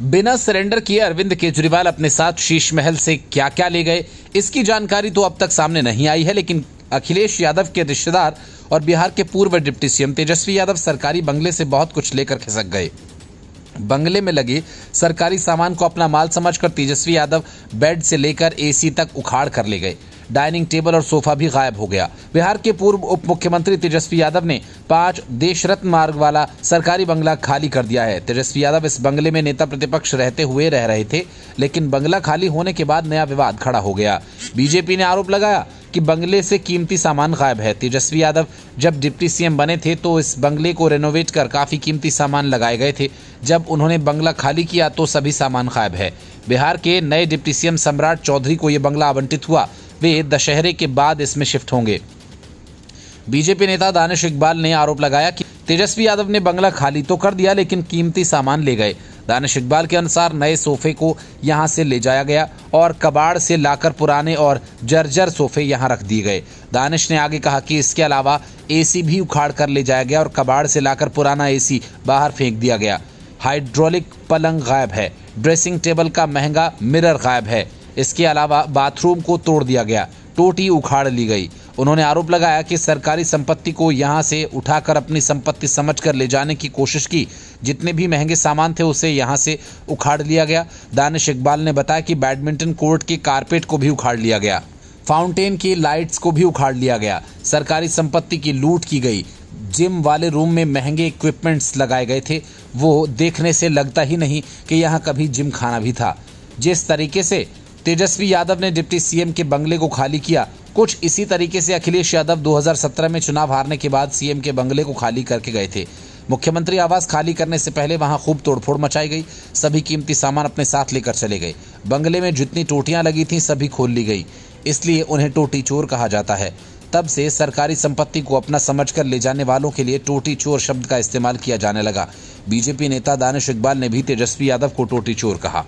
बिना सरेंडर किए अरविंद केजरीवाल अपने साथ शीश महल से क्या क्या ले गए इसकी जानकारी तो अब तक सामने नहीं आई है लेकिन अखिलेश यादव के रिश्तेदार और बिहार के पूर्व डिप्टी सीएम तेजस्वी यादव सरकारी बंगले से बहुत कुछ लेकर खिसक गए बंगले में लगे सरकारी सामान को अपना माल समझकर तेजस्वी यादव बेड से लेकर एसी तक उखाड़ कर ले गए डाइनिंग टेबल और सोफा भी गायब हो गया बिहार के पूर्व उप मुख्यमंत्री तेजस्वी यादव ने पांच देशरत्न मार्ग वाला सरकारी बंगला खाली कर दिया है तेजस्वी यादव इस बंगले में नेता प्रतिपक्ष रहते हुए रह रहे थे लेकिन बंगला खाली होने के बाद नया विवाद खड़ा हो गया बीजेपी ने आरोप लगाया कि बंगले से कीमती सामान गायब है तेजस्वी यादव जब डिप्टी सीएम बने थे तो इस बंगले को रेनोवेट कर काफ़ी कीमती सामान लगाए गए थे जब उन्होंने बंगला खाली किया तो सभी सामान गायब है बिहार के नए डिप्टी सीएम सम्राट चौधरी को यह बंगला आवंटित हुआ वे दशहरे के बाद इसमें शिफ्ट होंगे बीजेपी नेता दानिश इकबाल ने आरोप लगाया कि तेजस्वी यादव ने बंगला खाली तो कर दिया लेकिन कीमती सामान ले गए दानिश इकबाल के अनुसार नए सोफे को यहां से ले जाया गया और कबाड़ से लाकर पुराने और जर्जर सोफे यहां रख दिए गए दानिश ने आगे कहा कि इसके अलावा एसी भी उखाड़ कर ले जाया गया और कबाड़ से लाकर पुराना एसी बाहर फेंक दिया गया हाइड्रोलिक पलंग गायब है ड्रेसिंग टेबल का महंगा मिरर गायब है इसके अलावा बाथरूम को तोड़ दिया गया टोटी उखाड़ ली गई उन्होंने आरोप लगाया कि सरकारी संपत्ति को यहां से उठाकर अपनी संपत्ति समझकर ले जाने की कोशिश की जितने भी महंगे सामान थे उसे यहां से उखाड़ लिया गया दानिश इकबाल ने बताया कि बैडमिंटन कोर्ट के कारपेट को भी उखाड़ लिया गया फाउंटेन की लाइट्स को भी उखाड़ लिया गया सरकारी संपत्ति की लूट की गई जिम वाले रूम में महंगे इक्विपमेंट्स लगाए गए थे वो देखने से लगता ही नहीं कि यहाँ कभी जिम खाना भी था जिस तरीके से तेजस्वी यादव ने डिप्टी सीएम के बंगले को खाली किया कुछ इसी तरीके से अखिलेश यादव 2017 में चुनाव हारने के बाद सीएम के बंगले को खाली करके गए थे मुख्यमंत्री आवास खाली करने से पहले वहां खूब तोड़फोड़ मचाई गई सभी कीमती सामान अपने साथ लेकर चले गए बंगले में जितनी टोटियां लगी थी सभी खोल ली गई इसलिए उन्हें टोटी चोर कहा जाता है तब से सरकारी संपत्ति को अपना समझकर ले जाने वालों के लिए टोटी चोर शब्द का इस्तेमाल किया जाने लगा बीजेपी नेता दानिश इकबाल ने भी तेजस्वी यादव को टोटी चोर कहा